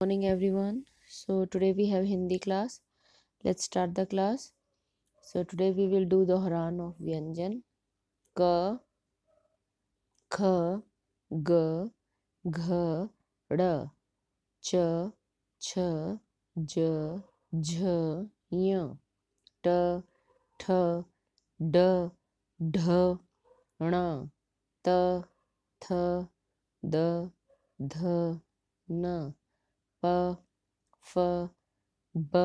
morning everyone so today we have hindi class let's start the class so today we will do the haran of vyanjan ka kh g gh ra ch ch j jh y t th d dh ण t th d dh na प फ ब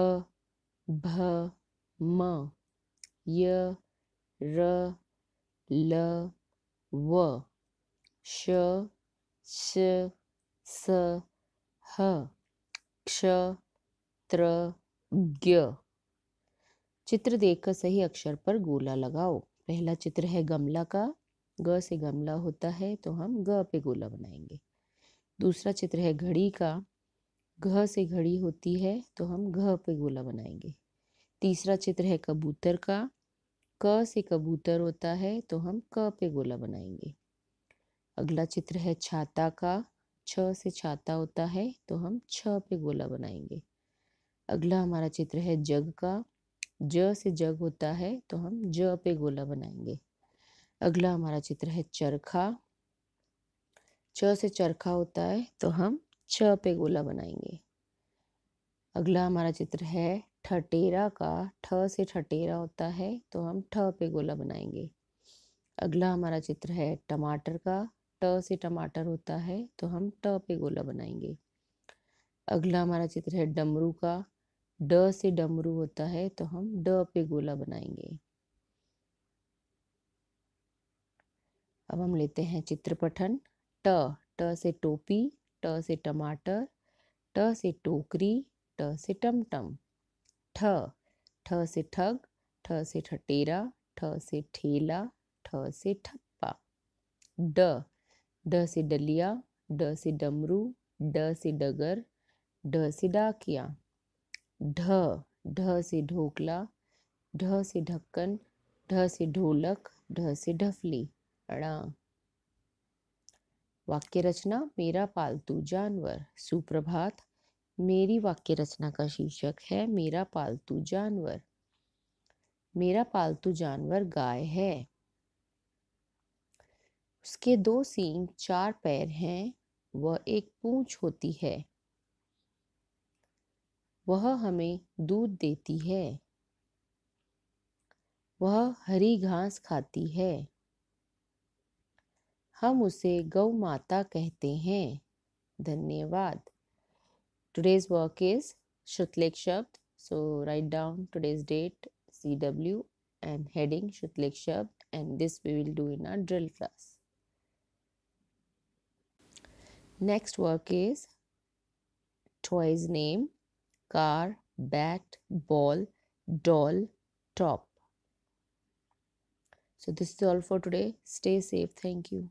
भ म य र ल व श स स ह क्ष त्र ज्ञ चित्र देखकर सही अक्षर पर गोला लगाओ पहला चित्र है गमला का ग से गमला होता है तो हम ग पे गोला बनाएंगे दूसरा चित्र है घड़ी का घ से घड़ी होती है तो हम घ पे गोला बनाएंगे तीसरा चित्र है कबूतर का क से कबूतर होता है तो हम क पे गोला बनाएंगे अगला चित्र है छाता का छ से छाता होता है तो हम छ पे गोला बनाएंगे अगला हमारा चित्र है जग का ज से जग होता है तो हम ज पे गोला बनाएंगे अगला हमारा चित्र है चरखा छ से चरखा होता है तो हम छ अच्छा पे गोला बनाएंगे अगला हमारा चित्र है ठटेरा का ठ से ठटेरा होता है तो हम ठ पे गोला बनाएंगे अगला हमारा चित्र है टमाटर का ट से टमाटर होता है तो हम ट पे गोला बनाएंगे अगला हमारा चित्र है डमरू का ड से डमरू होता है तो हम ड पे गोला बनाएंगे अब हम लेते हैं चित्र पठन ट ट से टोपी ट से टमाटर ट से टोकरी ट से टमटम ठ ठ से ठग ठ से ठटेरा ठ से ठेला ठ से ठप्पा ड ड से डलिया ड से डमरू ड से डगर ड से डाकिया ढ ढ से ढोकला ढ से ढक्कन ढ से ढोलक ढ से ढफली अड़ा वाक्य रचना मेरा पालतू जानवर सुप्रभात मेरी वाक्य रचना का शीर्षक है मेरा पालतू जानवर मेरा पालतू जानवर गाय है उसके दो सींग चार पैर हैं वह एक पूंछ होती है वह हमें दूध देती है वह हरी घास खाती है हम उसे गौ माता कहते हैं धन्यवाद टुडेज वर्क इज शुतलेख शब्द so write down today's date C W and heading शुतलेख शब्द and this we will do in a drill class next work is toys name car bat ball doll top so this is all for today stay safe thank you